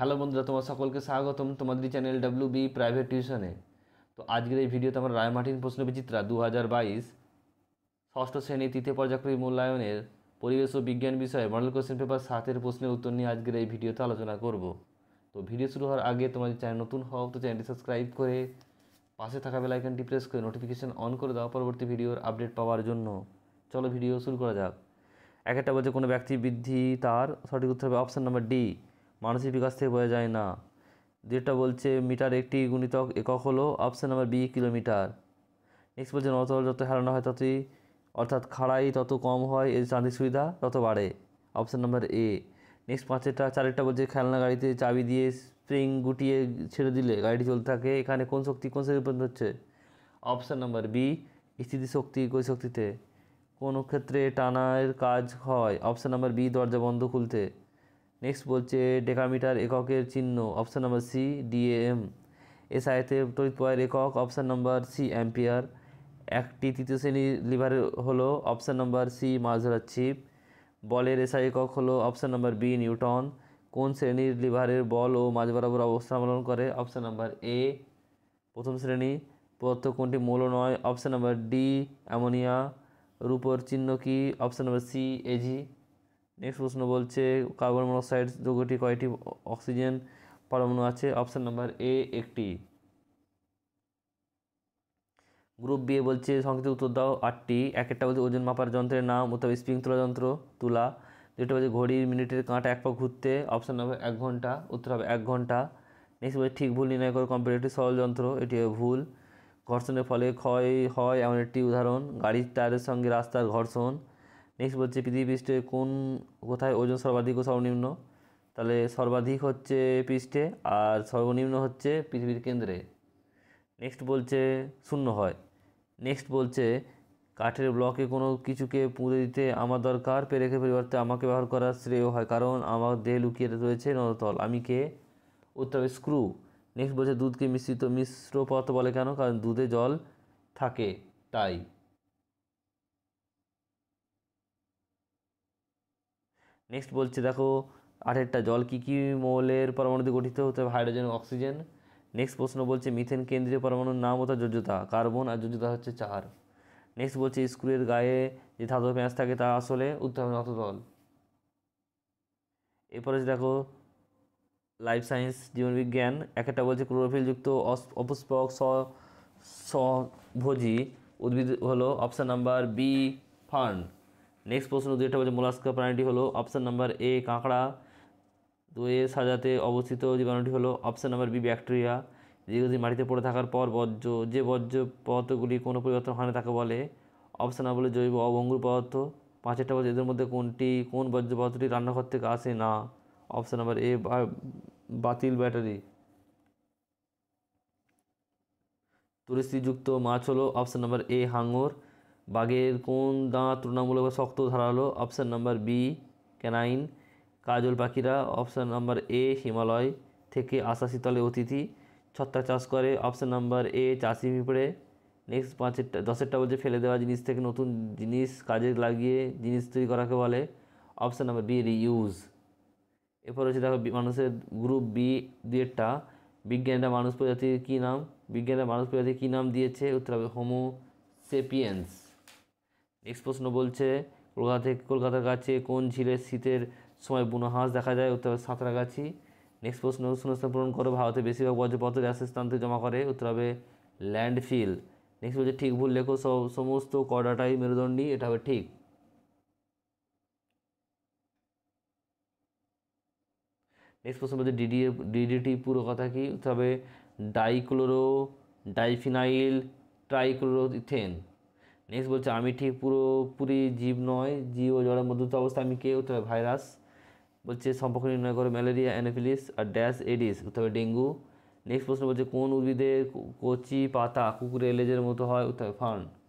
hello বন্ধুরা তোমার সকলকে স্বাগতম তোমাদের চ্যানেল ডাব্লু বি প্রাইভেট টিউশনে তো আজকের এই ভিডিওতে আমরা রায়মাঠিন প্রশ্ন বিচিত্রা দু হাজার বাইশ ষষ্ঠ শ্রেণী তৃতীয় পর্যায়ক্রমিক মূল্যায়নের পরিবেশ ও বিজ্ঞান বিষয়ে মডেল কোশ্চেন পেপার সাতের প্রশ্নের উত্তর নিয়ে আজকের এই ভিডিওতে আলোচনা করব তো ভিডিও শুরু হওয়ার আগে তোমাদের চ্যানেল নতুন হও তো চ্যানেলটি সাবস্ক্রাইব করে পাশে থাকা বেলাইকনটি প্রেস করে নোটিফিকেশান অন করে দাও পরবর্তী ভিডিওর আপডেট পাওয়ার জন্য চলো ভিডিও শুরু করা যাক এক একটা বলছে কোনো ব্যক্তি বৃদ্ধি তার সঠিক উত্তর হবে অপশান নাম্বার ডি মানসিক বিকাশ থেকে বোঝা যায় না যেটা বলছে মিটার একটি গুণিতক একক হলো option number B kilometre next বলছে নতল যত হারানো হয় ততই অর্থাৎ খাড়াই তত কম হয় এর চাঁদের সুবিধা তত বাড়ে অপশান নাম্বার এ নেক্সট পাঁচেরটা চারেরটা বলছে খেলনা গাড়িতে চাবি দিয়ে স্প্রিং গুটিয়ে ছেড়ে দিলে গাড়িটি চলতে থাকে এখানে কোন শক্তি কোন শক্তি পর্যন্ত হচ্ছে অপশান নাম্বার বি স্থিতিশক্তি কই শক্তিতে কোন ক্ষেত্রে টানার কাজ হয় অপশান নাম্বার বি দরজা বন্ধ খুলতে নেক্সট বলছে ডেকামিটার এককের চিহ্ন option number C DM S আয়তে তড়িৎ প্রবাহের একক অপশান নাম্বার সি অ্যাম্পিয়ার একটি তৃতীয় শ্রেণীর লিভারের হলো অপশান নাম্বার সি মাছ ধরার ছিপ বলের এসআই একক হলো অপশান নাম্বার বি নিউটন কোন শ্রেণীর লিভারের বল ও মাঝ বরাবর অবস্থান করে অপশান নাম্বার এ প্রথম শ্রেণী পদার্থ কোনটি মৌল নয় অপশান নাম্বার ডি অ্যামোনিয়া রূপর চিহ্ন কি option number C AG next প্রশ্ন বলছে কার্বন মনোক্সাইড যৌগটি কয়টি অক্সিজেন পরমাণু আছে অপশান নাম্বার এ একটি গ্রুপ বিয়ে বলছে সংক্ষিপ্ত উত্তর দাও আটটি এক একটা বলছে ওজন মাপার যন্ত্রের নাম অথবা স্প্রিং তোলা যন্ত্র তুলা যেটা বলছে ঘড়ির মিনিটের কাঁটা এক পা ঘুরতে অপশান নাম্বার এক ঘন্টা উত্তর হবে এক ঘন্টা নেক্সট বলছে ঠিক ভুল নির্ণয় করো কম্পিউটারটি সরল যন্ত্র এটি ভুল ঘর্ষণের ফলে ক্ষয় হয় এমন একটি উদাহরণ গাড়ির টায়ারের সঙ্গে রাস্তার ঘর্ষণ নেক্সট বলছে পৃথিবী পৃষ্ঠে কোন কোথায় ওজন সর্বাধিক ও সর্বনিম্ন তাহলে সর্বাধিক হচ্ছে পৃষ্ঠে আর সর্বনিম্ন হচ্ছে পৃথিবীর কেন্দ্রে নেক্সট বলছে শূন্য হয় নেক্সট বলছে কাঠের ব্লকে কোনো কিছুকে পুঁতে দিতে আমার দরকার পেরেকে পরিবর্তে আমাকে ব্যবহার করা শ্রেয় হয় কারণ আমার দেহ লুকিয়ে রয়েছে নদতল আমি কে উত্তর স্ক্রু নেক্সট বলছে দুধকে মিশ্রিত মিশ্র পদার্থ বলে কেন কারণ দুধে জল থাকে তাই নেক্সট বলছে দেখো আঠেরটা জল কী কী মৌলের পরমাণুতে গঠিত হতে হবে হাইড্রোজেন অক্সিজেন নেক্সট প্রশ্ন বলছে মিথেন কেন্দ্রীয় পরমাণুর নাম ও তার যোজ্যতা কার্বন আর যোজ্যতা হচ্ছে চার নেক্সট বলছে স্কুলের গায়ে যে ধাতব প্যাঁচ থাকে তা আসলে উত্থাপন অতদল এরপরে দেখো লাইফ সায়েন্স জীবনবিজ্ঞান একটা বলছে ক্লোরোফিলযুক্ত অপুষ্পক স্বভোজী উদ্ভিদ হলো option number B fern next প্রশ্ন যেটা বলছে মোলাস্কা প্রাণীটি হলো অপশান নাম্বার এ কাঁকড়া দুয়ে সাজাতে অবস্থিত জীবাণুটি হলো অপশান নাম্বার বি ব্যাকটেরিয়া দীর্ঘদিন মাটিতে পড়ে থাকার পর বর্জ্য যে বর্জ্য পদার্থগুলি কোনো পরিবর্তন হয় না তাকে বলে অপশান না বলে জৈব অভঙ্গুর পদার্থ পাঁচেরটা বর্জ্য এদের মধ্যে কোনটি কোন বর্জ্য পদার্থটি রান্নাঘর থেকে আসে না অপশান নাম্বার এ বাতিল ব্যাটারি তুরস্তিযুক্ত মাছ হলো অপশান নাম্বার এ হাঙ্গর বাঘের কোন দাঁত তুলনামূলক শক্ত ধারালো অপশান নাম্বার বি ক্যানাইন কাজল পাখিরা অপশান নাম্বার এ হিমালয় থেকে আসা শীতলে অতিথি ছত্রাক চাষ করে অপশান নাম্বার এ চাষি পিঁপড়ে নেক্সট পাঁচেরটা দশেরটা বলছে ফেলে দেওয়া জিনিস থেকে নতুন জিনিস কাজে লাগিয়ে জিনিস তৈরি করাকে বলে অপশান নাম্বার বি রিউজ এরপর হচ্ছে দেখো মানুষের গ্রুপ বি দুয়েরটা বিজ্ঞানীরা মানুষ প্রজাতির কী নাম বিজ্ঞানীরা মানুষ প্রজাতির কী নাম দিয়েছে উত্তর হবে হোমো সেপিয়েন্স নেক্সট প্রশ্ন বলছে কলকাতা থেকে কলকাতার কাছে কোন ঝিলে শীতের সময় বুনো হাঁস দেখা যায় উত্তর হবে সাঁতরাগাছি নেক্সট প্রশ্ন শূন্যস্থান পূরণ করো ভারতে বেশিরভাগ বর্জ্যপত্র বজ্রপাত স্থানতে জমা করে উত্তর হবে ল্যান্ডফিল নেক্সট বলছে ঠিক ভুল লেখো সব সমস্ত কডাটাই মেরুদণ্ডী এটা হবে ঠিক নেক্সট প্রশ্ন বলছে ডিডি ডিডিটি পুরো কথা কি উত্তর হবে ডাইক্লোরো ডাইফিনাইল ট্রাইক্লোরো নেক্সট বলছে আমি ঠিক পুরোপুরি জীব নয় জীব ও জলের মধ্যে অবস্থা আমি কে উত্তর ভাইরাস বলছে সম্পর্ক নির্ণয় করে ম্যালেরিয়া অ্যানোফিলিস আর ড্যাশ এডিস উত্তর ডেঙ্গু নেক্সট প্রশ্ন বলছে কোন উদ্ভিদের কচি পাতা কুকুরের লেজের মতো হয় উত্তর ফার্ন